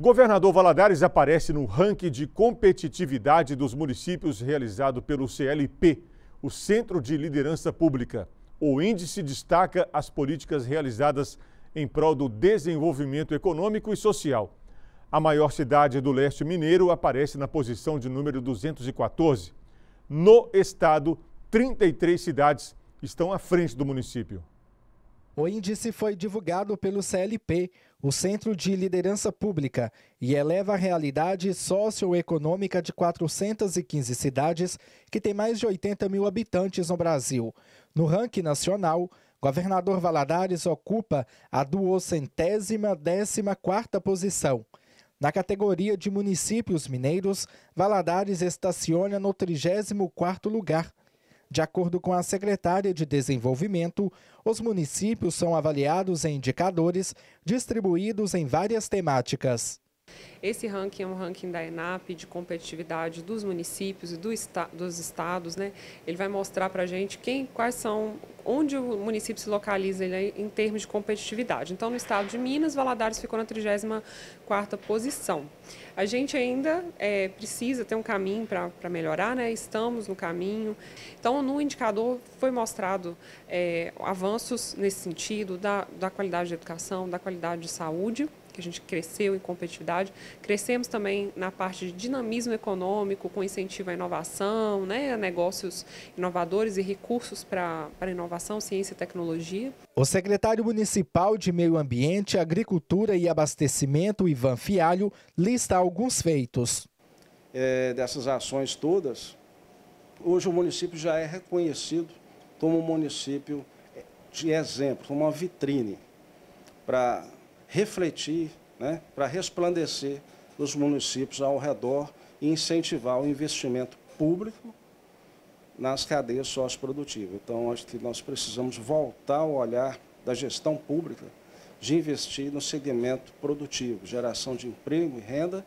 Governador Valadares aparece no ranking de competitividade dos municípios realizado pelo CLP, o Centro de Liderança Pública. O índice destaca as políticas realizadas em prol do desenvolvimento econômico e social. A maior cidade do leste mineiro aparece na posição de número 214. No estado, 33 cidades estão à frente do município. O índice foi divulgado pelo CLP, o Centro de Liderança Pública, e eleva a realidade socioeconômica de 415 cidades que têm mais de 80 mil habitantes no Brasil. No ranking nacional, Governador Valadares ocupa a duocentésima décima quarta posição. Na categoria de municípios mineiros, Valadares estaciona no 34º lugar, de acordo com a secretária de Desenvolvimento, os municípios são avaliados em indicadores distribuídos em várias temáticas. Esse ranking é um ranking da ENAP de competitividade dos municípios e do esta, dos estados. Né? Ele vai mostrar para a gente quem, quais são, onde o município se localiza né, em termos de competitividade. Então, no estado de Minas, Valadares ficou na 34 posição. A gente ainda é, precisa ter um caminho para melhorar, né? estamos no caminho. Então, no indicador foi mostrado é, avanços nesse sentido da, da qualidade de educação, da qualidade de saúde que a gente cresceu em competitividade. Crescemos também na parte de dinamismo econômico, com incentivo à inovação, né, negócios inovadores e recursos para inovação, ciência e tecnologia. O secretário municipal de Meio Ambiente, Agricultura e Abastecimento, Ivan Fialho, lista alguns feitos. É, dessas ações todas, hoje o município já é reconhecido como um município de exemplo, como uma vitrine para refletir, né, para resplandecer nos municípios ao redor e incentivar o investimento público nas cadeias socioprodutivas. Então, acho que nós precisamos voltar ao olhar da gestão pública de investir no segmento produtivo, geração de emprego e renda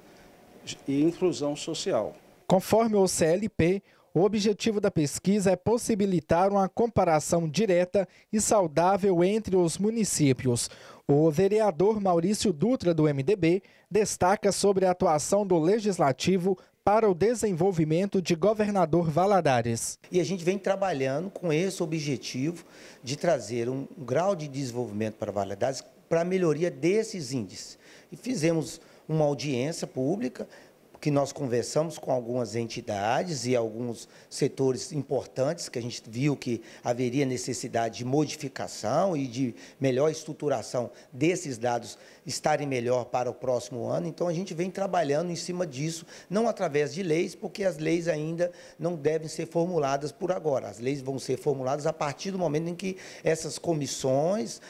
e inclusão social. Conforme o CLP, o objetivo da pesquisa é possibilitar uma comparação direta e saudável entre os municípios. O vereador Maurício Dutra, do MDB, destaca sobre a atuação do Legislativo para o desenvolvimento de Governador Valadares. E a gente vem trabalhando com esse objetivo de trazer um grau de desenvolvimento para Valadares para a melhoria desses índices. E fizemos uma audiência pública que nós conversamos com algumas entidades e alguns setores importantes que a gente viu que haveria necessidade de modificação e de melhor estruturação desses dados estarem melhor para o próximo ano. Então, a gente vem trabalhando em cima disso, não através de leis, porque as leis ainda não devem ser formuladas por agora. As leis vão ser formuladas a partir do momento em que essas comissões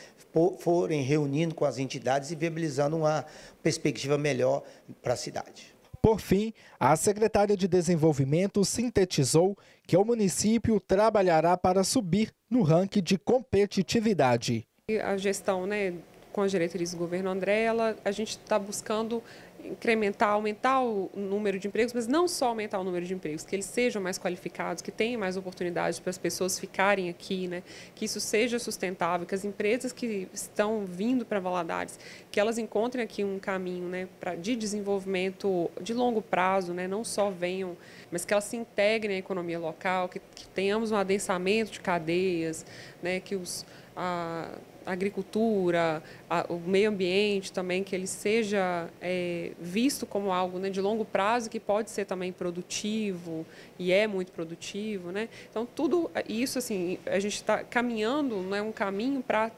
forem reunindo com as entidades e viabilizando uma perspectiva melhor para a cidade. Por fim, a secretária de Desenvolvimento sintetizou que o município trabalhará para subir no ranking de competitividade. A gestão né, com a diretriz do governo André, ela, a gente está buscando incrementar, aumentar o número de empregos, mas não só aumentar o número de empregos, que eles sejam mais qualificados, que tenham mais oportunidades para as pessoas ficarem aqui, né? que isso seja sustentável, que as empresas que estão vindo para Valadares, que elas encontrem aqui um caminho né, pra, de desenvolvimento de longo prazo, né? não só venham, mas que elas se integrem à economia local, que, que tenhamos um adensamento de cadeias, né? que os... A, agricultura, a, o meio ambiente também, que ele seja é, visto como algo né, de longo prazo que pode ser também produtivo e é muito produtivo. Né? Então, tudo isso, assim, a gente está caminhando né, um caminho para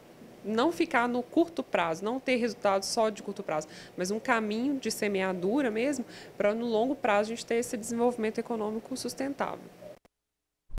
não ficar no curto prazo, não ter resultados só de curto prazo, mas um caminho de semeadura mesmo, para no longo prazo a gente ter esse desenvolvimento econômico sustentável.